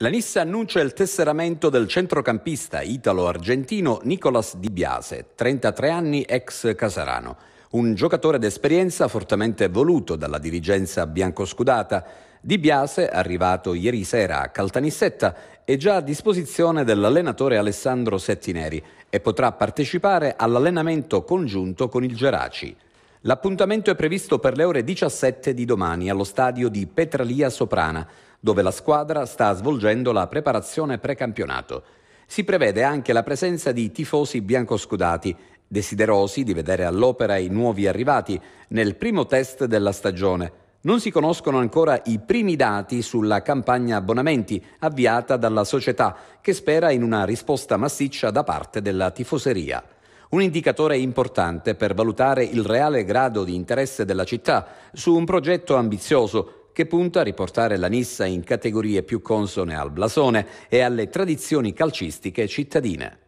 La Nissa annuncia il tesseramento del centrocampista italo-argentino Nicolas Di Biase, 33 anni ex Casarano, un giocatore d'esperienza fortemente voluto dalla dirigenza biancoscudata. Di Biase, arrivato ieri sera a Caltanissetta, è già a disposizione dell'allenatore Alessandro Settineri e potrà partecipare all'allenamento congiunto con il Geraci. L'appuntamento è previsto per le ore 17 di domani allo stadio di Petralia Soprana, dove la squadra sta svolgendo la preparazione precampionato. Si prevede anche la presenza di tifosi biancoscudati, desiderosi di vedere all'opera i nuovi arrivati nel primo test della stagione. Non si conoscono ancora i primi dati sulla campagna abbonamenti avviata dalla società, che spera in una risposta massiccia da parte della tifoseria un indicatore importante per valutare il reale grado di interesse della città su un progetto ambizioso che punta a riportare la Nissa in categorie più consone al blasone e alle tradizioni calcistiche cittadine.